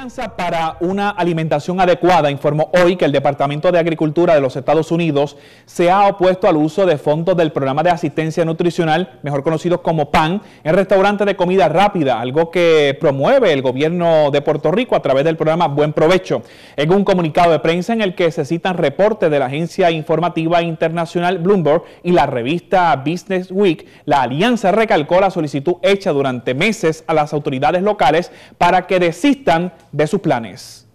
Alianza para una alimentación adecuada, informó hoy que el Departamento de Agricultura de los Estados Unidos se ha opuesto al uso de fondos del programa de asistencia nutricional, mejor conocido como PAN, en restaurantes de comida rápida, algo que promueve el gobierno de Puerto Rico a través del programa Buen Provecho. En un comunicado de prensa en el que se citan reportes de la agencia informativa internacional Bloomberg y la revista Business Week, la alianza recalcó la solicitud hecha durante meses a las autoridades locales para que desistan de sus planes.